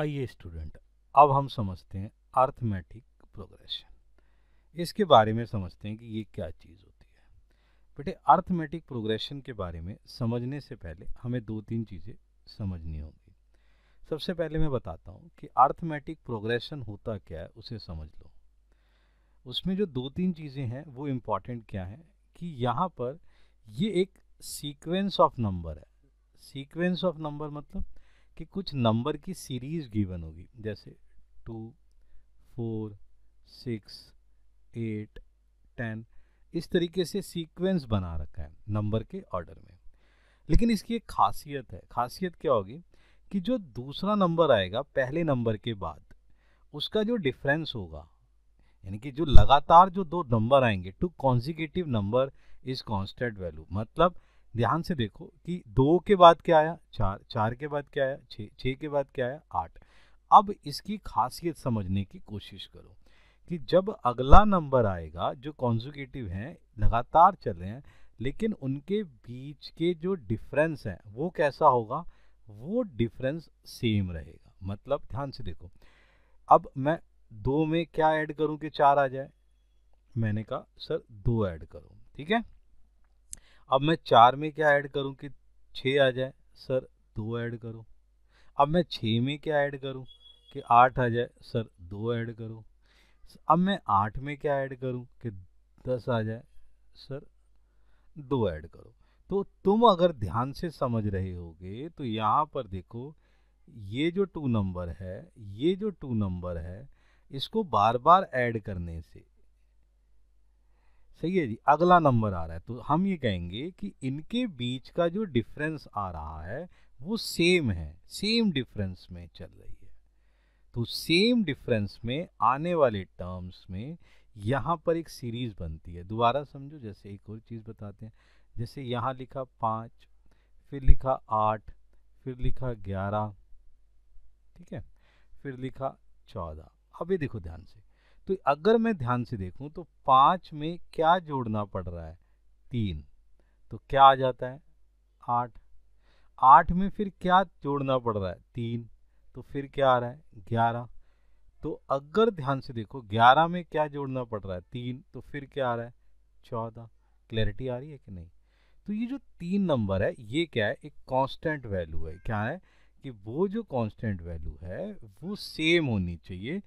आइए स्टूडेंट अब हम समझते हैं आर्थमेटिक प्रोग्रेशन इसके बारे में समझते हैं कि ये क्या चीज़ होती है बेटे आर्थमेटिक प्रोग्रेशन के बारे में समझने से पहले हमें दो तीन चीज़ें समझनी होंगी सबसे पहले मैं बताता हूँ कि आर्थमेटिक प्रोग्रेशन होता क्या है उसे समझ लो उसमें जो दो तीन चीज़ें हैं वो इम्पॉर्टेंट क्या है कि यहाँ पर ये एक सीक्वेंस ऑफ नंबर है सीक्वेंस ऑफ नंबर मतलब कि कुछ नंबर की सीरीज गिवन होगी जैसे two four six eight ten इस तरीके से सीक्वेंस बना रखा है नंबर के ऑर्डर में लेकिन इसकी एक खासियत है खासियत क्या होगी कि जो दूसरा नंबर आएगा पहले नंबर के बाद उसका जो डिफरेंस होगा यानी कि जो लगातार जो दो नंबर आएंगे two consecutive number is constant value मतलब ध्यान से देखो कि दो के बाद क्या आया चार चार के बाद क्या आया छः छः के बाद क्या आया आठ अब इसकी खासियत समझने की कोशिश करो कि जब अगला नंबर आएगा जो कॉन्जुकेटिव हैं लगातार चल रहे हैं लेकिन उनके बीच के जो डिफरेंस हैं वो कैसा होगा वो डिफरेंस सेम रहेगा मतलब ध्यान से देखो अब मैं दो में क्या ऐड करूं कि चार आ जाए मैंने कहा सर दो ऐड करो ठीक है अब मैं चार में क्या ऐड करूं कि छः आ जाए सर दो ऐड करो अब मैं छः में क्या ऐड करूं कि आठ आ जाए सर दो ऐड करो अब मैं आठ में क्या ऐड करूं कि दस आ जाए सर दो ऐड करो तो तुम अगर ध्यान से समझ रहे होगे तो यहाँ पर देखो ये जो टू नंबर है ये जो टू नंबर है इसको बार बार ऐड करने से सही है जी अगला नंबर आ रहा है तो हम ये कहेंगे कि इनके बीच का जो डिफरेंस आ रहा है वो सेम है सेम डिफरेंस में चल रही है तो सेम डिफरेंस में आने वाले टर्म्स में यहाँ पर एक सीरीज़ बनती है दोबारा समझो जैसे एक और चीज़ बताते हैं जैसे यहाँ लिखा पाँच फिर लिखा आठ फिर लिखा ग्यारह ठीक है फिर लिखा चौदह अभी देखो ध्यान से तो अगर मैं ध्यान से देखूं तो पांच में क्या जोड़ना पड़ रहा है तीन तो क्या आ जाता है आठ आठ में फिर क्या जोड़ना पड़ रहा है तीन तो फिर क्या आ रहा है ग्यारह तो अगर ध्यान से देखो ग्यारह में क्या जोड़ना पड़ रहा है तीन तो फिर क्या आ रहा है चौदह क्लैरिटी आ रही है कि नहीं तो ये जो तीन नंबर है ये क्या है एक कांस्टेंट वैल्यू है क्या है कि वो जो कांस्टेंट वैल्यू है वो सेम होनी चाहिए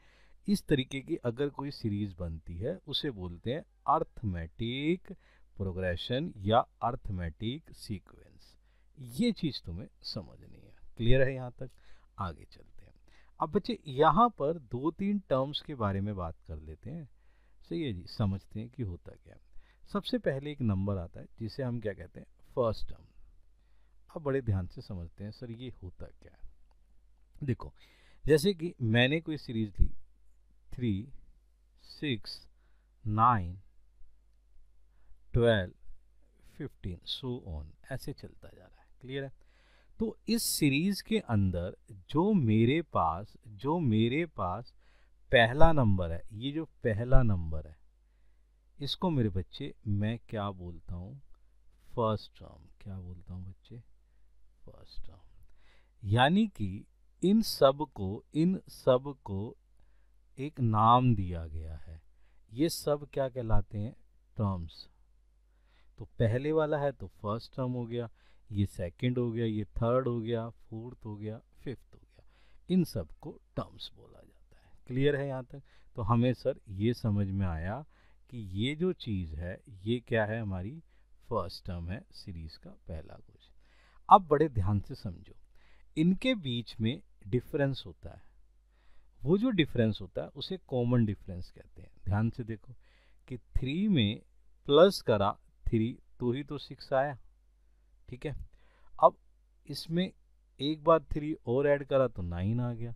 इस तरीके की अगर कोई सीरीज बनती है उसे बोलते हैं अर्थमेटिक प्रोग्रेशन या अर्थमेटिक सीक्वेंस ये चीज़ तुम्हें समझनी है क्लियर है यहाँ तक आगे चलते हैं अब बच्चे यहाँ पर दो तीन टर्म्स के बारे में बात कर लेते हैं सही है जी समझते हैं कि होता क्या है सबसे पहले एक नंबर आता है जिसे हम क्या कहते हैं फर्स्ट टर्म अब बड़े ध्यान से समझते हैं सर ये होता क्या है देखो जैसे कि मैंने कोई सीरीज ली three six nine twelve fifteen so on ऐसे चलता जा रहा है क्लियर है तो इस सीरीज़ के अंदर जो मेरे पास जो मेरे पास पहला नंबर है ये जो पहला नंबर है इसको मेरे बच्चे मैं क्या बोलता हूँ फर्स्ट टर्म क्या बोलता हूँ बच्चे फर्स्ट टर्म यानी कि इन सब को इन सब को एक नाम दिया गया है ये सब क्या कहलाते हैं टर्म्स तो पहले वाला है तो फर्स्ट टर्म हो गया ये सेकंड हो गया ये थर्ड हो गया फोर्थ हो गया फिफ्थ हो गया इन सब को टर्म्स बोला जाता है क्लियर है यहाँ तक तो हमें सर ये समझ में आया कि ये जो चीज़ है ये क्या है हमारी फर्स्ट टर्म है सीरीज़ का पहला क्वेश्चन अब बड़े ध्यान से समझो इनके बीच में डिफरेंस होता है वो जो डिफरेंस होता है उसे कॉमन डिफरेंस कहते हैं ध्यान से देखो कि थ्री में प्लस करा थ्री तो ही तो सिक्स आया ठीक है अब इसमें एक बार थ्री और ऐड करा तो नाइन आ गया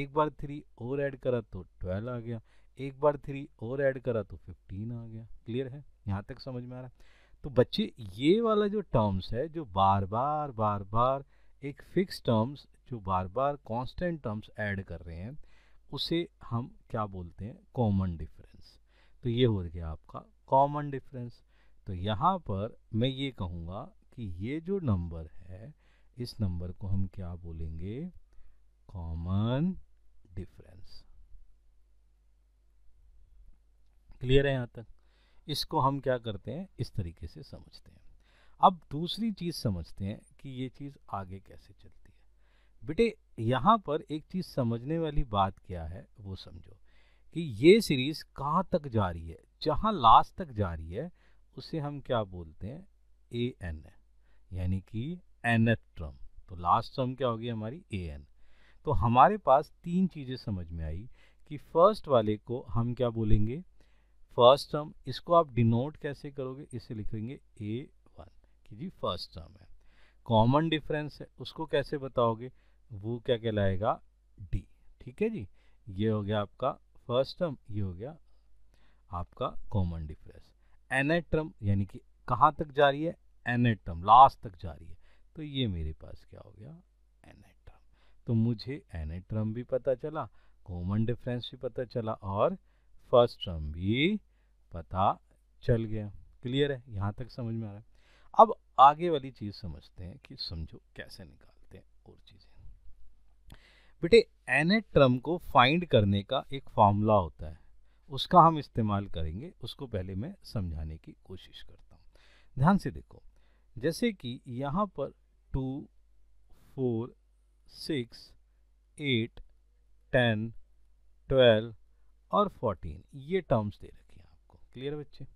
एक बार थ्री और ऐड करा तो ट्वेल्व आ गया एक बार थ्री और ऐड करा तो फिफ्टीन आ गया क्लियर है यहाँ तक समझ में आ रहा है तो बच्चे ये वाला जो टर्म्स है जो बार बार बार बार एक फिक्स टर्म्स जो बार बार कॉन्स्टेंट टर्म्स ऐड कर रहे हैं उसे हम क्या बोलते हैं कॉमन डिफरेंस तो ये हो गया आपका कॉमन डिफरेंस तो यहाँ पर मैं ये कहूँगा कि ये जो नंबर है इस नंबर को हम क्या बोलेंगे कॉमन डिफरेंस क्लियर है यहाँ तक इसको हम क्या करते हैं इस तरीके से समझते हैं अब दूसरी चीज़ समझते हैं कि ये चीज़ आगे कैसे चलती है बेटे यहाँ पर एक चीज़ समझने वाली बात क्या है वो समझो कि ये सीरीज़ कहाँ तक जा रही है जहाँ लास्ट तक जा रही है उसे हम क्या बोलते हैं ए एन यानी कि एनथ टर्म तो लास्ट टर्म क्या होगी हमारी ए एन तो हमारे पास तीन चीज़ें समझ में आई कि फर्स्ट वाले को हम क्या बोलेंगे फर्स्ट टर्म इसको आप डिनोट कैसे करोगे इसे लिखेंगे ए वन कि जी फर्स्ट टर्म है कॉमन डिफरेंस है उसको कैसे बताओगे वो क्या कहलाएगा डी ठीक है जी ये हो गया आपका फर्स्ट टर्म ये हो गया आपका कॉमन डिफरेंस एनेट टर्म यानी कि कहाँ तक जा रही है एनेट टर्म लास्ट तक जा रही है तो ये मेरे पास क्या हो गया एनेट टर्म तो मुझे एनेट टर्म भी पता चला कॉमन डिफरेंस भी पता चला और फर्स्ट टर्म भी पता चल गया क्लियर है यहाँ तक समझ में आ रहा है अब आगे वाली चीज़ समझते हैं कि समझो कैसे निकालते हैं और चीज़ें बेटे एन टर्म को फाइंड करने का एक फार्मूला होता है उसका हम इस्तेमाल करेंगे उसको पहले मैं समझाने की कोशिश करता हूँ ध्यान से देखो जैसे कि यहाँ पर two four six eight ten twelve और फोर्टीन ये टर्म्स दे रखे हैं आपको क्लियर है बच्चे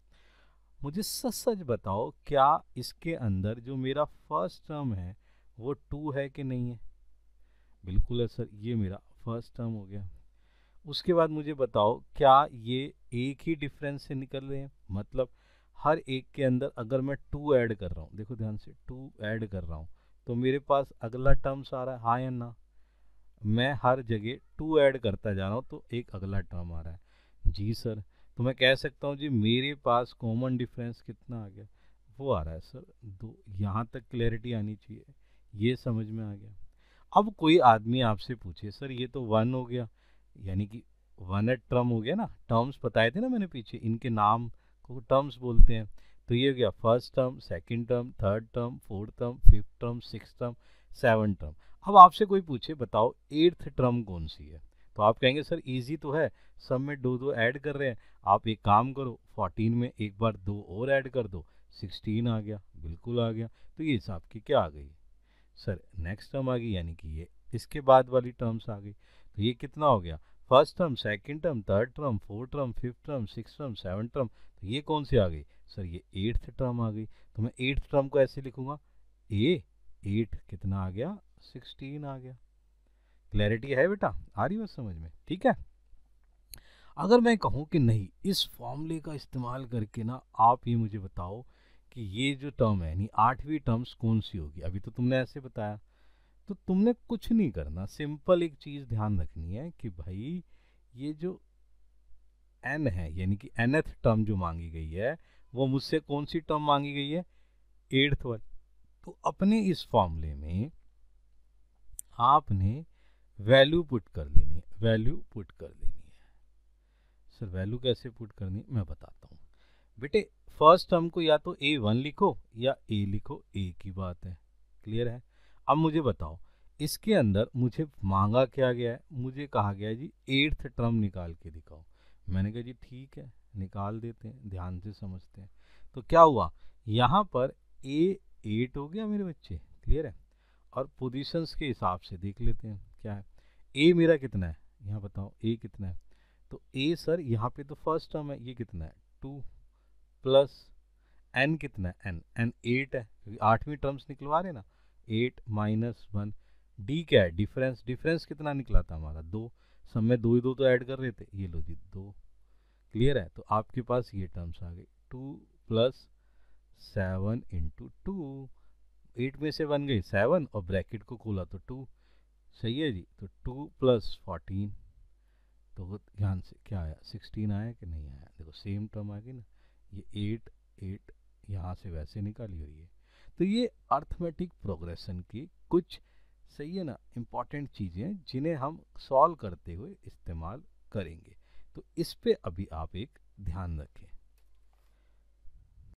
मुझे सच सच बताओ क्या इसके अंदर जो मेरा फर्स्ट टर्म है वो टू है कि नहीं है बिल्कुल है सर ये मेरा फर्स्ट टर्म हो गया उसके बाद मुझे बताओ क्या ये एक ही डिफरेंस से निकल रहे हैं मतलब हर एक के अंदर अगर मैं टू ऐड कर रहा हूँ देखो ध्यान से टू ऐड कर रहा हूँ तो मेरे पास अगला टर्म्स आ रहा है हाँ या ना मैं हर जगह टू ऐड करता जा रहा हूँ तो एक अगला टर्म आ रहा है जी सर तो मैं कह सकता हूँ जी मेरे पास कॉमन डिफरेंस कितना आ गया वो आ रहा है सर दो यहाँ तक क्लैरिटी आनी चाहिए ये समझ में आ गया अब कोई आदमी आपसे पूछे सर ये तो वन हो गया यानी कि वन एट टर्म हो गया ना टर्म्स बताए थे ना मैंने पीछे इनके नाम को टर्म्स बोलते हैं तो ये हो गया first term second term third term fourth term fifth term six term seven term अब आपसे कोई पूछे बताओ एट्थ टर्म कौन सी है तो आप कहेंगे सर इजी तो है सब में दो दो ऐड कर रहे हैं आप एक काम करो फोर्टीन में एक बार दो और ऐड कर दो सिक्सटीन आ गया बिल्कुल आ गया तो ये हिसाब की क्या आ गई सर नेक्स्ट टर्म आ गई यानी कि ये इसके बाद वाली टर्म्स आ गई तो ये कितना हो गया first term second term third term fourth term fifth term six term seven term तो ये कौन सी आ गई सर ये एट्थ टर्म आ गई तो मैं एट्थ टर्म को ऐसे लिखूंगा ए एट कितना आ गया सिक्सटीन आ गया क्लैरिटी है बेटा आ रही बात समझ में ठीक है अगर मैं कहूँ कि नहीं इस फॉर्मूले का इस्तेमाल करके ना आप ये मुझे बताओ कि ये जो टर्म है यानी आठवीं टर्म्स कौन सी होगी अभी तो तुमने ऐसे बताया तो तुमने कुछ नहीं करना सिंपल एक चीज़ ध्यान रखनी है कि भाई ये जो एन है यानी कि एनथ टर्म जो मांगी गई है वो मुझसे कौन सी टर्म मांगी गई है एट्थ वाली तो अपने इस फॉर्मूले में आपने वैल्यू पुट कर लेनी है वैल्यू पुट कर लेनी है सर वैल्यू कैसे पुट करनी मैं बताता हूँ बेटे फर्स्ट टर्म को या तो ए वन लिखो या ए लिखो ए की बात है क्लियर है अब मुझे बताओ इसके अंदर मुझे मांगा क्या गया है मुझे कहा गया है जी एट्थ टर्म निकाल के दिखाओ मैंने कहा जी ठीक है निकाल देते हैं ध्यान से समझते हैं तो क्या हुआ यहाँ पर ए एट हो गया मेरे बच्चे क्लियर है और पोजीशंस के हिसाब से देख लेते हैं क्या है ए मेरा कितना है यहाँ बताओ ए कितना है तो ए सर यहाँ पे तो फर्स्ट टर्म है ये कितना है टू प्लस एन कितना एन एन एट है क्योंकि आठवीं टर्म्स निकलवा रहे ना एट माइनस वन डी क्या है डिफरेंस डिफरेंस कितना निकला था हमारा दो सब में दो ही दो तो ऐड कर रहे थे ये लो जी दो क्लियर है तो आपके पास ये टर्म्स आ गई two plus seven into two eight में से बन गई सेवन और ब्रैकेट को खोला तो टू सही है जी तो टू प्लस फोर्टीन तो ध्यान से क्या आया सिक्सटीन आया कि नहीं आया देखो सेम टर्म आ गई ना ये एट एट यहाँ से वैसे निकाली हुई है तो ये अर्थमेटिक प्रोग्रेशन की कुछ सही है ना इम्पॉर्टेंट चीज़ें जिन्हें हम सॉल्व करते हुए इस्तेमाल करेंगे तो इस पे अभी आप एक ध्यान रखें